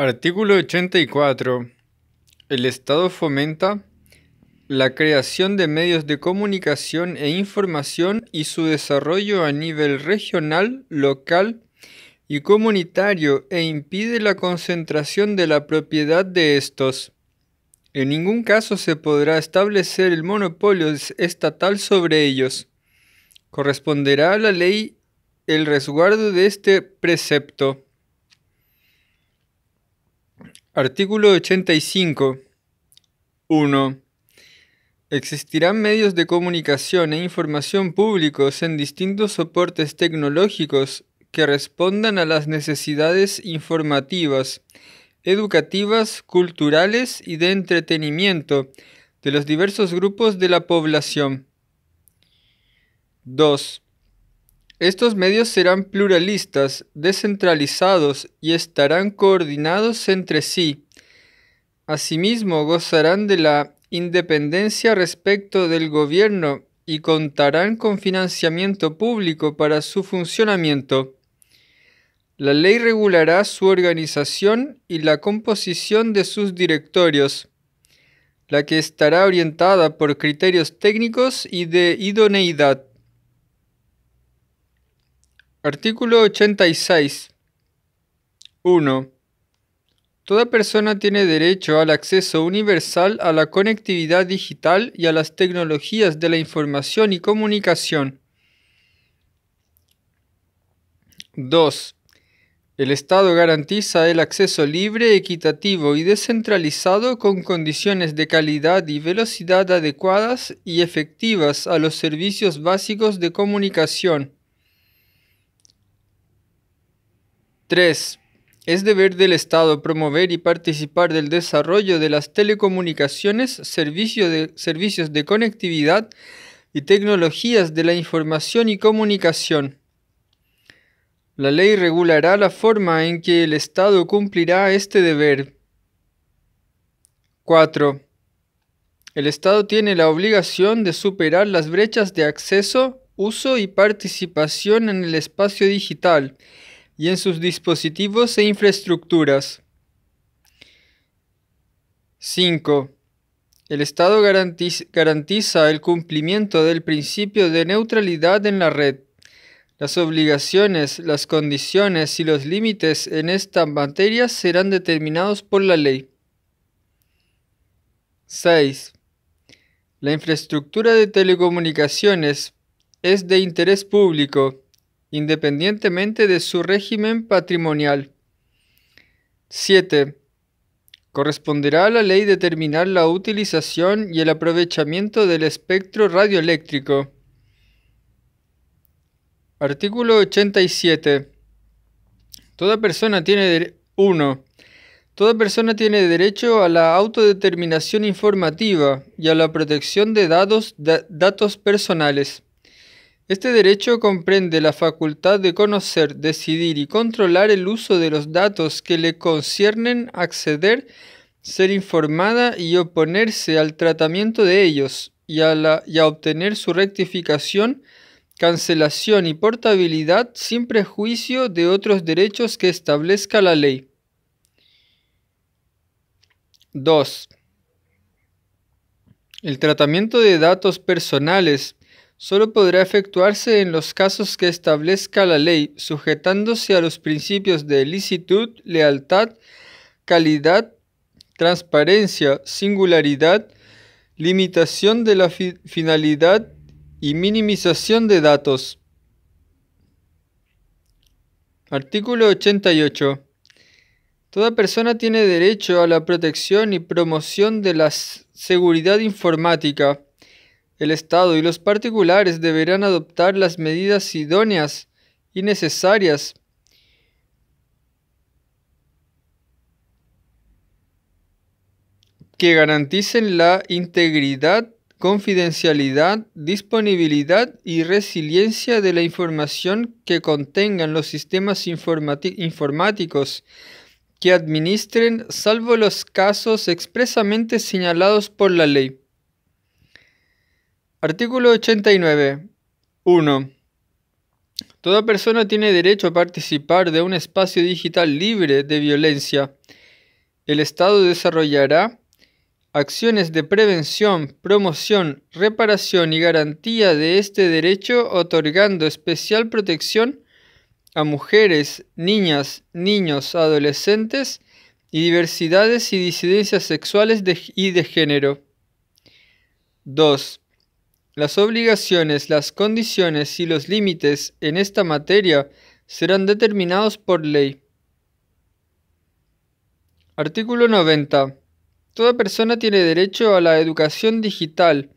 Artículo 84. El Estado fomenta la creación de medios de comunicación e información y su desarrollo a nivel regional, local y comunitario e impide la concentración de la propiedad de estos. En ningún caso se podrá establecer el monopolio estatal sobre ellos. Corresponderá a la ley el resguardo de este precepto. Artículo 85. 1. Existirán medios de comunicación e información públicos en distintos soportes tecnológicos que respondan a las necesidades informativas, educativas, culturales y de entretenimiento de los diversos grupos de la población. 2. Estos medios serán pluralistas, descentralizados y estarán coordinados entre sí. Asimismo, gozarán de la independencia respecto del gobierno y contarán con financiamiento público para su funcionamiento. La ley regulará su organización y la composición de sus directorios, la que estará orientada por criterios técnicos y de idoneidad. Artículo 86. 1. Toda persona tiene derecho al acceso universal a la conectividad digital y a las tecnologías de la información y comunicación. 2. El Estado garantiza el acceso libre, equitativo y descentralizado con condiciones de calidad y velocidad adecuadas y efectivas a los servicios básicos de comunicación. 3. Es deber del Estado promover y participar del desarrollo de las telecomunicaciones, servicios de conectividad y tecnologías de la información y comunicación. La ley regulará la forma en que el Estado cumplirá este deber. 4. El Estado tiene la obligación de superar las brechas de acceso, uso y participación en el espacio digital y en sus dispositivos e infraestructuras. 5. El Estado garantiza, el cumplimiento del principio de neutralidad en la red. Las obligaciones, las condiciones y los límites en esta materia serán determinados por la ley. 6. La infraestructura de telecomunicaciones es de interés público independientemente de su régimen patrimonial. 7. Corresponderá a la ley determinar la utilización y el aprovechamiento del espectro radioeléctrico. Artículo 87. Toda persona tiene 1. Toda persona tiene derecho a la autodeterminación informativa y a la protección de datos, datos personales. Este derecho comprende la facultad de conocer, decidir y controlar el uso de los datos que le conciernen, acceder, ser informada y oponerse al tratamiento de ellos y a, obtener su rectificación, cancelación y portabilidad sin prejuicio de otros derechos que establezca la ley. 2. El tratamiento de datos personales solo podrá efectuarse en los casos que establezca la ley, sujetándose a los principios de licitud, lealtad, calidad, transparencia, singularidad, limitación de la finalidad y minimización de datos. Artículo 88. Toda persona tiene derecho a la protección y promoción de la seguridad informática el Estado y los particulares deberán adoptar las medidas idóneas y necesarias que garanticen la integridad, confidencialidad, disponibilidad y resiliencia de la información que contengan los sistemas informáticos que administren, salvo los casos expresamente señalados por la ley. Artículo 89. 1. Toda persona tiene derecho a participar de un espacio digital libre de violencia. El Estado desarrollará acciones de prevención, promoción, reparación y garantía de este derecho otorgando especial protección a mujeres, niñas, niños, adolescentes y diversidades y disidencias sexuales y de género. 2. Las obligaciones, las condiciones y los límites en esta materia serán determinados por ley. Artículo 90. Toda persona tiene derecho a la educación digital,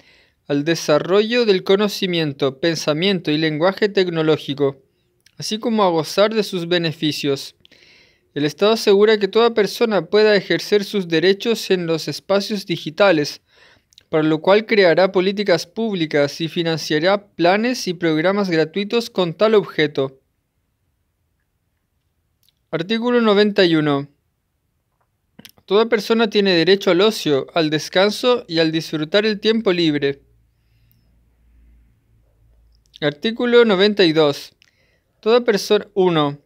al desarrollo del conocimiento, pensamiento y lenguaje tecnológico, así como a gozar de sus beneficios. El Estado asegura que toda persona pueda ejercer sus derechos en los espacios digitales, para lo cual creará políticas públicas y financiará planes y programas gratuitos con tal objeto. Artículo 91. Toda persona tiene derecho al ocio, al descanso y al disfrutar el tiempo libre. Artículo 92. Toda persona 1.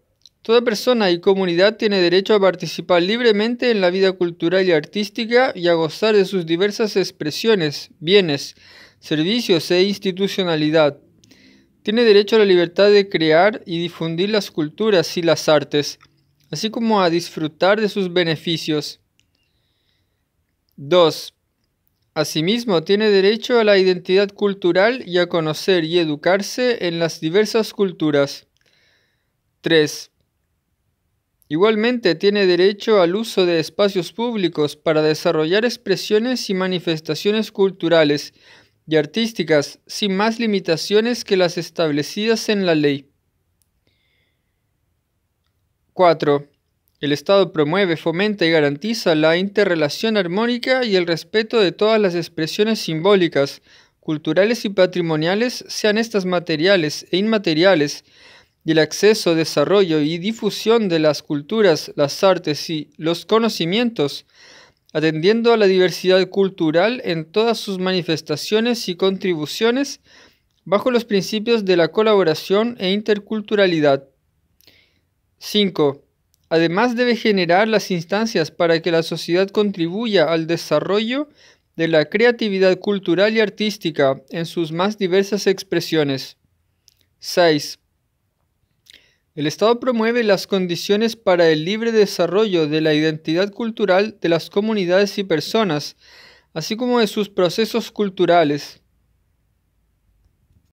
Toda persona y comunidad tiene derecho a participar libremente en la vida cultural y artística y a gozar de sus diversas expresiones, bienes, servicios e institucionalidad. Tiene derecho a la libertad de crear y difundir las culturas y las artes, así como a disfrutar de sus beneficios. 2. Asimismo, tiene derecho a la identidad cultural y a conocer y educarse en las diversas culturas. 3. Igualmente tiene derecho al uso de espacios públicos para desarrollar expresiones y manifestaciones culturales y artísticas sin más limitaciones que las establecidas en la ley. 4. El Estado promueve, fomenta y garantiza la interrelación armónica y el respeto de todas las expresiones simbólicas, culturales y patrimoniales, sean estas materiales e inmateriales, y el acceso, desarrollo y difusión de las culturas, las artes y los conocimientos, atendiendo a la diversidad cultural en todas sus manifestaciones y contribuciones bajo los principios de la colaboración e interculturalidad. 5. Además debe generar las instancias para que la sociedad contribuya al desarrollo de la creatividad cultural y artística en sus más diversas expresiones. 6 el Estado promueve las condiciones para el libre desarrollo de la identidad cultural de las comunidades y personas, así como de sus procesos culturales.